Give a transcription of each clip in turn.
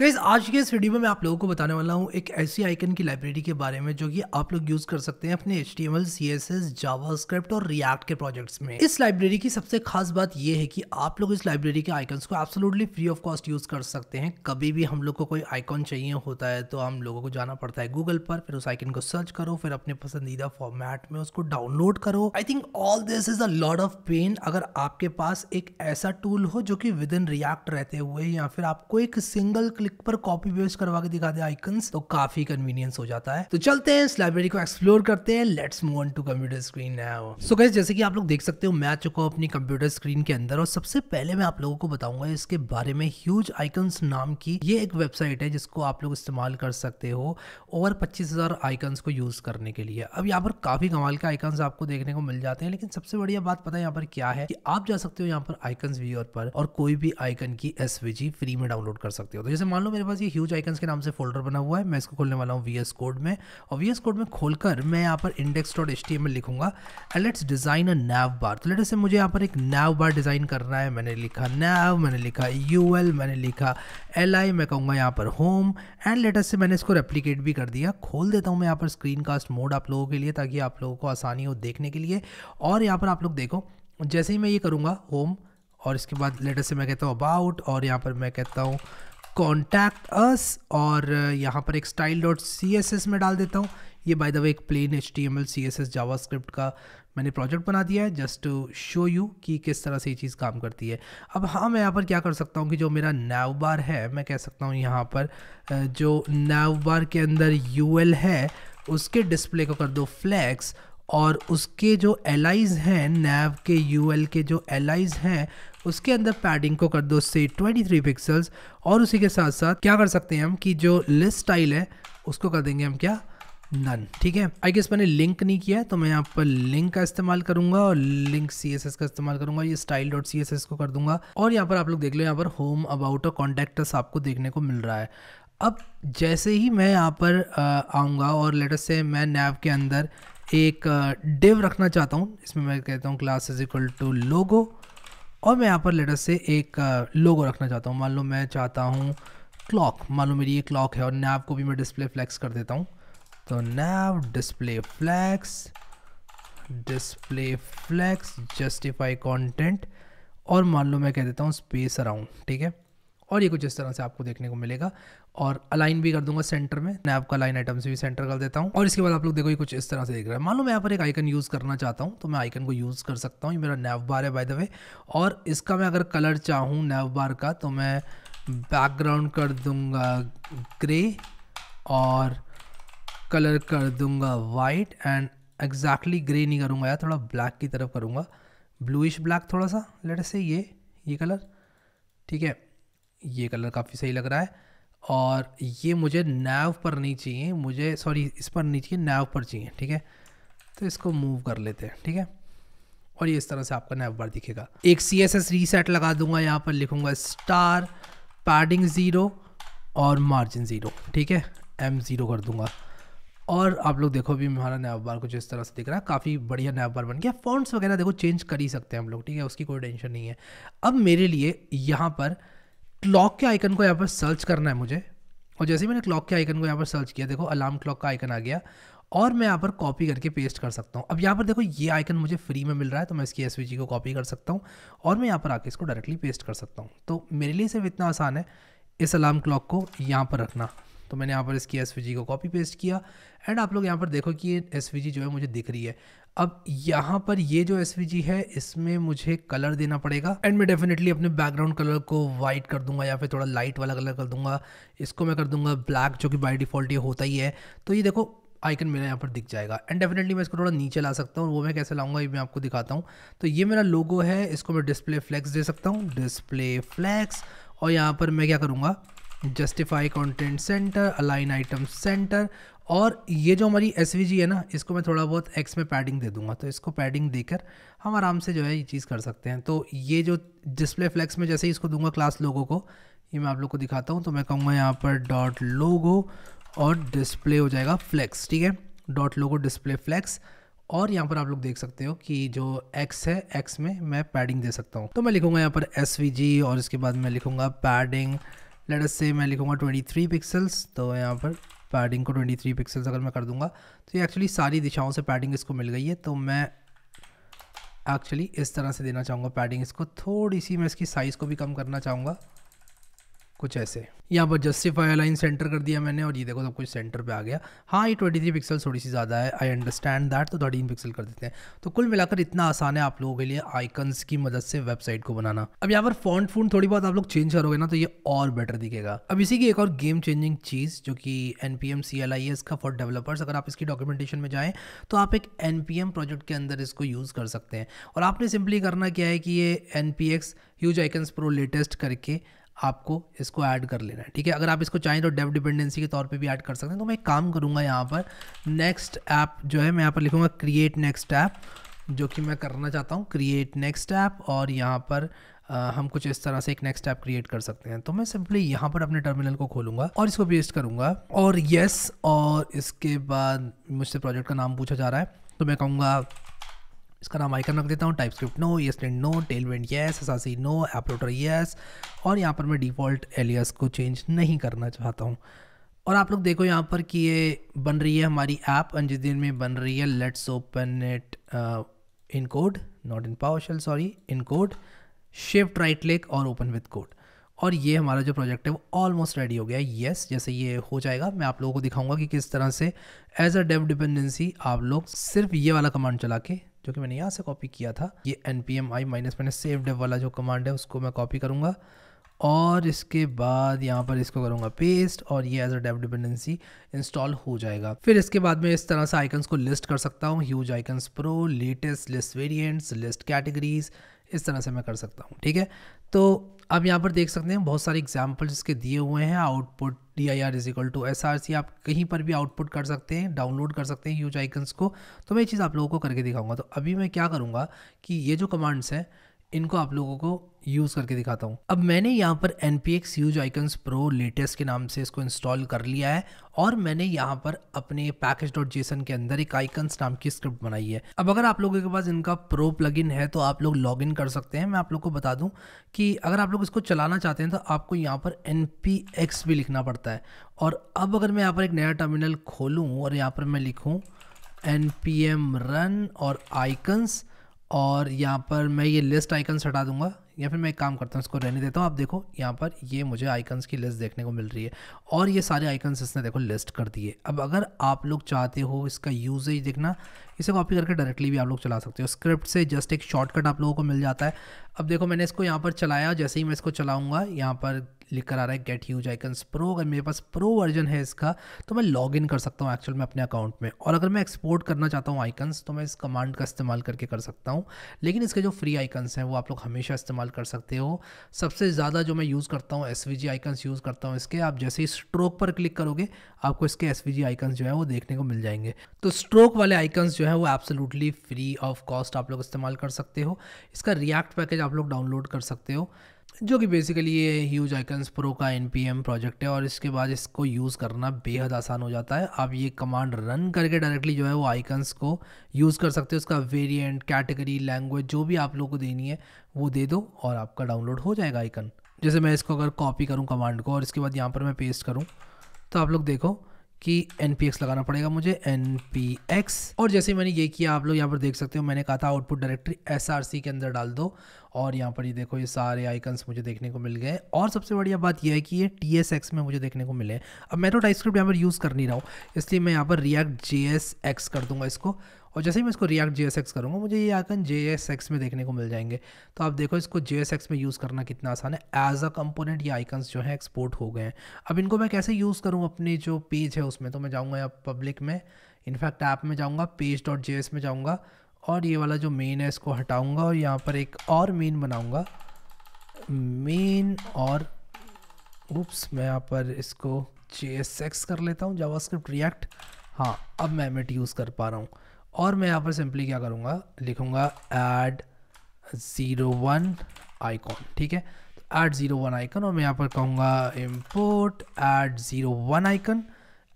guys आज के इस वीडियो में मैं आप लोगों को बताने वाला हूँ एक ऐसी आइकन की लाइब्रेरी के बारे में जो कि आप लोग यूज कर सकते हैं अपने H CSS, M L C S S JavaScript और रिएक्ट के प्रोजेक्ट्स में इस लाइब्रेरी की सबसे खास बात यह है कि आप लोग इस लाइब्रेरी के आइकन्स को absolutely free of cost use कर सकते हैं कभी भी हम लोग को कोई आइकॉन चाहिए होता है तो हम लोगों को जाना पड़ता है गूगल पर फिर उस आइकन को सर्च करो फिर अपने पसंदीदा फॉर्मेट में उसको डाउनलोड करो I think all this is a lord of pain अगर आपके पास एक ऐसा टूल हो जो कि विद इन रियाक्ट रहते हुए या फिर आपको एक सिंगल क्लिक पर कॉपी पेस्ट करवा के दिखा दे आइकन्स तो काफी कन्वीनियंस हो जाता है तो चलते हैं इस लाइब्रेरी को एक्सप्लोर करते हैं let's move on to computer screen now so guys जैसे कि आप लोग देख सकते हो मैं आ चुका हूँ अपनी कंप्यूटर स्क्रीन के अंदर और सबसे पहले मैं आप लोगों को बताऊंगा इसके बारे में ह्यूज आइकन्स नाम की ये एक वेबसाइट है जिसको आप लोग इस्तेमाल कर सकते हो ओवर पच्चीस हजार आइकन्स को यूज करने के लिए अब यहाँ पर काफी कमाल के आइकन्स आपको देखने को मिल जाते हैं लेकिन सबसे बढ़िया बात पता है यहाँ पर क्या है कि आप जा सकते हो यहाँ पर आइकन्स व्यूअर पर और कोई भी आइकन की एस फ्री में डाउनलोड कर सकते हो तो जैसे मान लो मेरे पास ये ह्यूज आइकन्स के नाम से फोल्डर बना हुआ है मैं इसको खोलने वाला हूँ वी एस कोड में और वी एस कोड में खोलकर मैं यहाँ पर index dot H T M L लिखूंगा and let's design a nav bar तो लेटर से मुझे यहाँ पर एक नैव बार डिज़ाइन करना है मैंने लिखा नैव मैंने लिखा यू एल मैंने लिखा एल आई मैं कहूँगा यहाँ पर होम एंड लेटेस्ट से मैंने इसको रेप्लीकेट भी कर दिया खोल देता हूँ मैं यहाँ पर स्क्रीन कास्ट मोड आप लोगों के लिए ताकि आप लोगों को आसानी हो देखने के लिए और यहाँ पर आप लोग देखो जैसे ही मैं ये करूँगा होम और इसके बाद लेटेस्ट से मैं कहता हूँ अबाउट और यहाँ पर मैं कहता हूँ कॉन्टैक्ट अस और uh, यहाँ पर एक style dot C S S में डाल देता हूँ ये बाय द वे एक plain H T M L C S S JavaScript का मैंने प्रोजेक्ट बना दिया है जस्ट टू शो यू कि किस तरह से ये चीज़ काम करती है अब हाँ मैं यहाँ पर क्या कर सकता हूँ कि जो मेरा नैव बार है मैं कह सकता हूँ यहाँ पर uh, जो नैव बार के अंदर यू एल है उसके डिस्प्ले को कर दो फ्लैक्स और उसके जो एलाइज हैं नैव के यू के जो एलाइज हैं उसके अंदर पैडिंग को कर दो से 23 पिक्सल्स और उसी के साथ साथ क्या कर सकते हैं हम कि जो लिस्ट स्टाइल है उसको कर देंगे हम क्या नन ठीक है आई गेस मैंने लिंक नहीं किया है तो मैं यहाँ पर लिंक का इस्तेमाल करूंगा और लिंक सी एस एस का इस्तेमाल करूंगा ये style dot C S S को कर दूंगा और यहाँ पर आप लोग देख लो यहाँ पर होम अबाउट और कॉन्टेक्टर्स आपको देखने को मिल रहा है अब जैसे ही मैं यहाँ पर आऊँगा और लेटर से मैं नैब के अंदर एक डिव रखना चाहता हूँ इसमें मैं कहता हूँ class is equal to logo और मैं यहाँ पर लेटर से एक लोगो रखना चाहता हूँ मान लो मैं चाहता हूँ क्लॉक मान लो मेरी ये क्लॉक है और नैब को भी मैं डिस्प्ले फ्लैक्स कर देता हूँ तो nav display flex display flex justify content और मान लो मैं कह देता हूँ स्पेस अराउंड ठीक है और ये कुछ इस तरह से आपको देखने को मिलेगा और अलाइन भी कर दूंगा सेंटर में मैं आपका आइटम आइटम्स भी सेंटर कर देता हूँ और इसके बाद आप लोग देखो ये कुछ इस तरह से देख रहा है मान लो मैं यहाँ पर एक आइकन यूज़ करना चाहता हूँ तो मैं आइकन को यूज़ कर सकता हूँ ये मेरा नैव बार है बाय द वे और इसका मैं अगर कलर चाहूँ नैव बार का तो मैं बैकग्राउंड कर दूँगा ग्रे और कलर कर दूँगा वाइट एंड एग्जैक्टली ग्रे नहीं करूँगा यार थोड़ा ब्लैक की तरफ करूँगा ब्लूइश ब्लैक थोड़ा सा लेट से ये ये कलर ठीक है ये कलर काफ़ी सही लग रहा है और ये मुझे नैव पर नहीं चाहिए मुझे सॉरी इस पर नहीं चाहिए नैव पर चाहिए ठीक है तो इसको मूव कर लेते हैं ठीक है और ये इस तरह से आपका नैव बार दिखेगा एक सी एस एस रीसेट लगा दूंगा यहाँ पर लिखूंगा स्टार पैडिंग ज़ीरो और मार्जिन ज़ीरो ठीक है एम ज़ीरो कर दूंगा और आप लोग देखो भी हमारा नैव बार कुछ इस तरह से दिख रहा है काफ़ी बढ़िया नैव बार बन गया फॉन्ट्स वगैरह देखो चेंज कर ही सकते हैं हम लोग ठीक है उसकी कोई टेंशन नहीं है अब मेरे लिए यहाँ पर क्लॉक के आइकन को यहाँ पर सर्च करना है मुझे और जैसे ही मैंने क्लॉक के आइकन को यहाँ पर सर्च किया देखो अलार्म क्लॉक का आइकन आ गया और मैं यहाँ पर कॉपी करके पेस्ट कर सकता हूँ अब यहाँ पर देखो ये आइकन मुझे फ्री में मिल रहा है तो मैं इसकी एस को कॉपी कर सकता हूँ और मैं यहाँ पर आके इसको डायरेक्टली पेस्ट कर सकता हूँ तो मेरे लिए सिर्फ इतना आसान है इस अलार्म क्लॉक को यहाँ पर रखना तो मैंने यहाँ पर इसकी एस को कॉपी पेस्ट किया एंड आप लोग यहाँ पर देखो कि ये एस जो है मुझे दिख रही है अब यहाँ पर ये जो एस है इसमें मुझे कलर देना पड़ेगा एंड मैं डेफिनेटली अपने बैकग्राउंड कलर को वाइट कर दूंगा या फिर थोड़ा लाइट वाला कलर कर दूंगा इसको मैं कर दूंगा ब्लैक जो कि बाई डिफ़ॉल्ट ये होता ही है तो ये देखो आइकन मेरा यहाँ पर दिख जाएगा एंड डेफिनेटली मैं इसको थोड़ा नीचे ला सकता हूँ वो मैं कैसे लाऊंगा ये मैं आपको दिखाता हूँ तो ये मेरा लोगो है इसको मैं डिस्प्ले फ्लैक्स दे सकता हूँ डिस्प्ले फ्लैक्स और यहाँ पर मैं क्या करूँगा justify content center align item center और ये जो हमारी एस है ना इसको मैं थोड़ा बहुत एक्स में पैडिंग दे दूंगा तो इसको पैडिंग देकर हम आराम से जो है ये चीज़ कर सकते हैं तो ये जो डिस्प्ले फ्लैक्स में जैसे ही इसको दूंगा क्लास लोगों को ये मैं आप लोग को दिखाता हूँ तो मैं कहूँगा यहाँ पर डॉट लोगो और डिस्प्ले हो जाएगा फ्लैक्स ठीक है डॉट लोगो डिस्प्ले फ्लैक्स और यहाँ पर आप लोग देख सकते हो कि जो x है x में मैं पैडिंग दे सकता हूँ तो मैं लिखूँगा यहाँ पर एस और इसके बाद मैं लिखूँगा पैडिंग लेटस से मैं लिखूँगा 23 पिक्सल्स तो यहाँ पर पैडिंग को 23 पिक्सल्स अगर मैं कर दूंगा तो ये एक्चुअली सारी दिशाओं से पैडिंग इसको मिल गई है तो मैं एक्चुअली इस तरह से देना चाहूँगा पैडिंग इसको थोड़ी सी मैं इसकी साइज़ को भी कम करना चाहूँगा कुछ ऐसे यहाँ पर जस्टिफाई लाइन सेंटर कर दिया मैंने और ये देखो सब कुछ सेंटर पे आ गया हाँ ये ट्वेंटी थ्री पिक्सल थोड़ी सी ज़्यादा है आई अंडरस्टैंड दैट तो थर्टीन पिक्सल कर देते हैं तो कुल मिलाकर इतना आसान है आप लोगों के लिए आइकन्स की मदद से वेबसाइट को बनाना अब यहाँ पर फॉन्ट फोन थोड़ी बहुत आप लोग चेंज करोगे ना तो ये और बेटर दिखेगा अब इसी की एक और गेम चेंजिंग चीज़ जो कि N P M C L I S का फॉर डेवलपर्स अगर आप इसकी डॉक्यूमेंटेशन में जाएँ तो आप एक एन पी एम प्रोजेक्ट के अंदर इसको यूज़ कर सकते हैं और आपने सिंपली करना क्या है कि ये N P X huge icons pro latest करके आपको इसको ऐड कर लेना है ठीक है अगर आप इसको चाहें तो डेव डिपेंडेंसी के तौर पे भी ऐड कर सकते हैं तो मैं एक काम करूँगा यहाँ पर नेक्स्ट ऐप जो है मैं यहाँ पर लिखूँगा क्रिएट नेक्स्ट ऐप जो कि मैं करना चाहता हूँ क्रिएट नेक्स्ट ऐप और यहाँ पर आ, हम कुछ इस तरह से एक नेक्स्ट ऐप क्रिएट कर सकते हैं तो मैं सिंपली यहाँ पर अपने टर्मिनल को खोलूंगा और इसको पेस्ट करूँगा और येस और इसके बाद मुझसे प्रोजेक्ट का नाम पूछा जा रहा है तो मैं कहूँगा इसका नाम आइकन रख देता हूँ टाइप स्क्रिप्ट नो ये नो वेंट येस एसासी नो एपलोटर येस और यहाँ पर मैं डिफ़ॉल्ट एलियस को चेंज नहीं करना चाहता हूँ और आप लोग देखो यहाँ पर कि ये बन रही है हमारी ऐप जिस दिन में बन रही है let's open it in code not in power sorry in code shift right click और ओपन विथ कोड और ये हमारा जो प्रोजेक्ट है वो ऑलमोस्ट रेडी हो गया है येस जैसे ये हो जाएगा मैं आप लोगों को दिखाऊंगा कि किस तरह से एज अ डेव डिपेंडेंसी आप लोग सिर्फ ये वाला कमांड चला के जो कि मैंने यहाँ से कॉपी किया था ये N P M I minus मैंने सेव डेव वाला जो कमांड है उसको मैं कॉपी करूँगा और इसके बाद यहाँ पर इसको करूँगा पेस्ट और ये as a dev dependency install हो जाएगा फिर इसके बाद मैं इस तरह से आइकन्स को लिस्ट कर सकता हूँ huge icons pro latest list variants list categories इस तरह से मैं कर सकता हूँ ठीक है तो आप यहाँ पर देख सकते हैं बहुत सारे एग्जाम्पल्स इसके दिए हुए हैं output D I R is equal to S R C आप कहीं पर भी आउटपुट कर सकते हैं डाउनलोड कर सकते हैं यूज आइकन्स को तो मैं ये चीज़ आप लोगों को करके दिखाऊंगा तो अभी मैं क्या करूँगा कि ये जो कमांड्स हैं इनको आप लोगों को यूज़ करके दिखाता हूँ अब मैंने यहाँ पर N P X use icons pro latest के नाम से इसको इंस्टॉल कर लिया है और मैंने यहाँ पर अपने पैकेज डॉट जेसन के अंदर एक आइकन्स नाम की स्क्रिप्ट बनाई है अब अगर आप लोगों के पास इनका प्रो प्लगइन है तो आप लोग लॉग इन कर सकते हैं मैं आप लोग को बता दूँ कि अगर आप लोग इसको चलाना चाहते हैं तो आपको यहाँ पर एन पी एक्स भी लिखना पड़ता है और अब अगर मैं यहाँ पर एक नया टर्मिनल खोलूँ और यहाँ पर मैं लिखूँ एन पी एम रन और आइकन्स और यहाँ पर मैं ये लिस्ट आइकन्स हटा दूंगा या फिर मैं एक काम करता हूँ इसको रहने देता हूँ आप देखो यहाँ पर ये मुझे आइकन्स की लिस्ट देखने को मिल रही है और ये सारे आइकन्स इसने देखो लिस्ट कर दिए अब अगर आप लोग चाहते हो इसका यूजेज देखना इसे कॉपी करके डायरेक्टली भी आप लोग चला सकते हो स्क्रिप्ट से जस्ट एक शॉर्टकट आप लोगों को मिल जाता है अब देखो मैंने इसको यहाँ पर चलाया जैसे ही मैं इसको चलाऊँगा यहाँ पर कर आ रहा है गेट यूज आइकन्स प्रो अगर मेरे पास प्रो वर्जन है इसका तो मैं लॉग इन कर सकता हूँ एक्चुअल में अपने अकाउंट में और अगर मैं एक्सपोर्ट करना चाहता हूँ आइकन्स तो मैं इस कमांड का इस्तेमाल करके कर सकता हूँ लेकिन इसके जो फ्री आइकन्स हैं वो आप लोग हमेशा इस्तेमाल कर सकते हो सबसे ज़्यादा जो मैं यूज़ करता हूँ एस आइकन्स यूज़ करता हूँ इसके आप जैसे ही स्ट्रोक पर क्लिक करोगे आपको इसके एस आइकन्स जो है वो देखने को मिल जाएंगे तो स्ट्रोक वाले आइकन्स जो है वो एब्सोलूटली फ्री ऑफ कॉस्ट आप लोग इस्तेमाल कर सकते हो इसका रिएक्ट पैकेज आप लोग डाउनलोड कर सकते हो जो कि बेसिकली ये ह्यूज आइकन्स प्रो का एन प्रोजेक्ट है और इसके बाद इसको यूज़ करना बेहद आसान हो जाता है आप ये कमांड रन करके डायरेक्टली जो है वो आइकन्स को यूज़ कर सकते हो उसका वेरिएंट कैटेगरी लैंग्वेज जो भी आप लोग को देनी है वो दे दो और आपका डाउनलोड हो जाएगा आइकन जैसे मैं इसको अगर कॉपी करूँ कमांड को और इसके बाद यहाँ पर मैं पेस्ट करूँ तो आप लोग देखो कि एन लगाना पड़ेगा मुझे एन और जैसे मैंने ये किया आप लोग यहाँ पर देख सकते हो मैंने कहा था आउटपुट डायरेक्टरी एस के अंदर डाल दो और यहाँ पर ये देखो ये सारे आइकन्स मुझे देखने को मिल गए और सबसे बढ़िया बात यह है कि ये टी एस एक्स में मुझे देखने को मिले अब मैं तो टाइप स्क्रिप्ट यहाँ पर यूज़ कर नहीं रहा हूँ इसलिए मैं यहाँ पर रिएक्ट जे एक्स कर दूंगा इसको और जैसे ही मैं इसको रिएक्ट जे करूँगा मुझे ये आइकन जे में देखने को मिल जाएंगे तो आप देखो इसको जे में यूज़ करना कितना आसान है एज अ कंपोनेंट ये आइकन्स जो है एक्सपोर्ट हो गए हैं अब इनको मैं कैसे यूज़ करूँ अपने जो पेज है उसमें तो मैं जाऊँगा या पब्लिक में इनफैक्ट ऐप में जाऊँगा पेज डॉट जे में जाऊँगा और ये वाला जो मेन है इसको हटाऊँगा और यहाँ पर एक और मेन बनाऊँगा मेन और उप्स मैं यहाँ पर इसको जे कर लेता हूँ जावास्क्रिप्ट रिएक्ट हाँ अब मैं मेट यूज़ कर पा रहा हूँ और मैं यहाँ पर सिंपली क्या करूँगा लिखूँगा ऐड ज़ीरो वन आइकॉन ठीक है तो ऐड ज़ीरो वन आइकन और मैं यहाँ पर कहूँगा import add zero one icon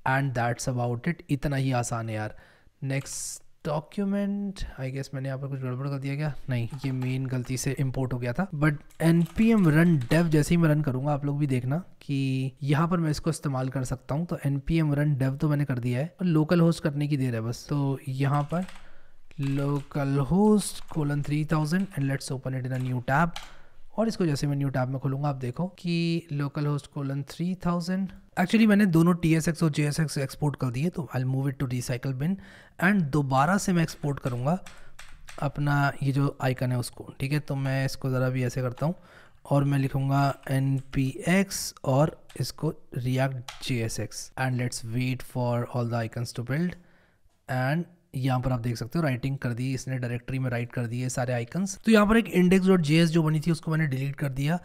and that's about it इतना ही आसान है यार नेक्स्ट डॉक्यूमेंट आई गेस मैंने यहाँ पर कुछ गड़बड़ कर दिया क्या नहीं ये मेन गलती से इम्पोर्ट हो गया था but N P M run dev जैसे ही मैं रन करूँगा आप लोग भी देखना कि यहाँ पर मैं इसको इस्तेमाल कर सकता हूँ तो N P M run dev तो मैंने कर दिया है और लोकल होस्ट करने की देर है बस तो यहाँ पर localhost colon three thousand and let's open it in a new tab और इसको जैसे मैं न्यू टैब में खोलूँगा आप देखो कि localhost colon three thousand actually मैंने दोनों टी एस एक्स और जे एस एक्स एक्सपोर्ट कर दिए तो I move it to recycle bin and दोबारा से मैं एक्सपोर्ट करूँगा अपना ये जो आइकन है उसको ठीक है तो मैं इसको ज़रा भी ऐसे करता हूँ और मैं लिखूँगा एन पी एक्स और इसको React J S X and let's wait for all the icons to build and यहाँ पर आप देख सकते हो राइटिंग कर दी इसने डायरेक्टरी में राइट कर दिए सारे आइकन्स तो यहाँ पर एक इंडेक्स डॉट जे जो बनी थी उसको मैंने डिलीट कर दिया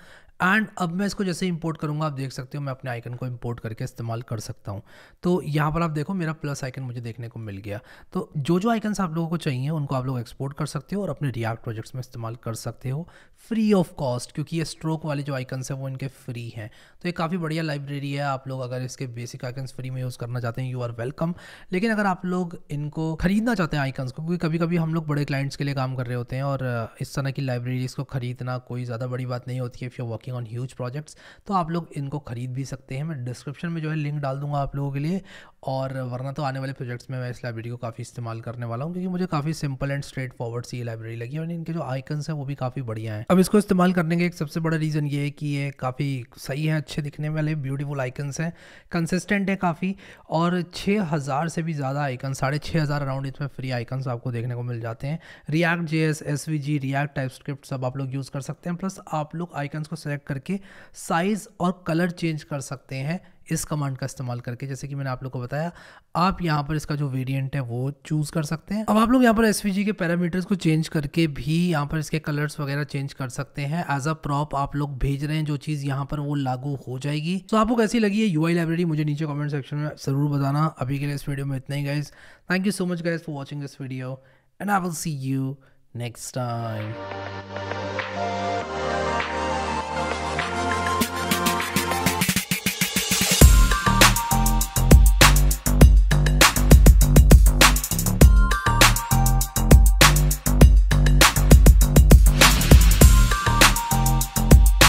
एंड अब मैं इसको जैसे इंपोर्ट करूँगा आप देख सकते हो मैं अपने आइकन को इंपोर्ट करके इस्तेमाल कर सकता हूँ तो यहाँ पर आप देखो मेरा प्लस आइकन मुझे देखने को मिल गया तो जो जो आइकन्स आप लोगों को चाहिए उनको आप लोग एक्सपोर्ट कर सकते हो और अपने रियाक्ट प्रोजेक्ट्स में इस्तेमाल कर सकते हो फ्री ऑफ कॉस्ट क्योंकि ये स्ट्रोक वाले जो आइकन्स हैं वो इनके फ्री हैं तो ये काफ़ी बढ़िया लाइब्रेरी है आप लोग अगर इसके बेसिक आइकन्स फ्री में यूज़ करना चाहते हैं यू आर वेलकम लेकिन अगर आप लोग इनको खरीदना चाहते हैं आइकन्स को क्योंकि कभी कभी हम लोग बड़े क्लाइंट्स के लिए काम कर रहे होते हैं और इस तरह की लाइब्रेरीज को खरीदना कोई ज़्यादा बड़ी बात नहीं होती है if you working working on huge projects तो आप लोग इनको खरीद भी सकते हैं मैं डिस्क्रिप्शन में जो है लिंक डाल दूंगा आप लोगों के लिए और वरना तो आने वाले प्रोजेक्ट्स में मैं इस लाइब्रेरी को काफ़ी इस्तेमाल करने वाला हूँ क्योंकि मुझे काफ़ी simple and straightforward C library लगी और इनके जो आइकन्स हैं वो भी काफ़ी बढ़िया हैं अब इसको इस्तेमाल करने का एक सबसे बड़ा रीज़न ये है कि ये काफ़ी सही है अच्छे दिखने वाले ब्यूटीफुल आइकन्स हैं कंसिस्टेंट है काफ़ी और छः से भी ज़्यादा आइकन साढ़े छः हज़ार अराउंड इसमें फ्री आइकन्स आपको देखने को मिल जाते हैं React J S S V G React TypeScript सब आप लोग यूज़ कर सकते हैं प्लस आप लोग आइकन्स को सेलेक्ट सेलेक्ट करके साइज़ और कलर चेंज कर सकते हैं इस कमांड का इस्तेमाल करके जैसे कि मैंने आप लोग को बताया आप यहाँ पर इसका जो वेरिएंट है वो चूज़ कर सकते हैं अब आप लोग यहाँ पर एस के पैरामीटर्स को चेंज करके भी यहाँ पर इसके कलर्स वगैरह चेंज कर सकते हैं एज अ प्रॉप आप लोग भेज रहे हैं जो चीज़ यहाँ पर वो लागू हो जाएगी तो आपको कैसी लगी है यू लाइब्रेरी मुझे नीचे कॉमेंट सेक्शन में ज़रूर बताना अभी के लिए इस वीडियो में इतना ही guys thank you so much guys for watching this video and I will see you next time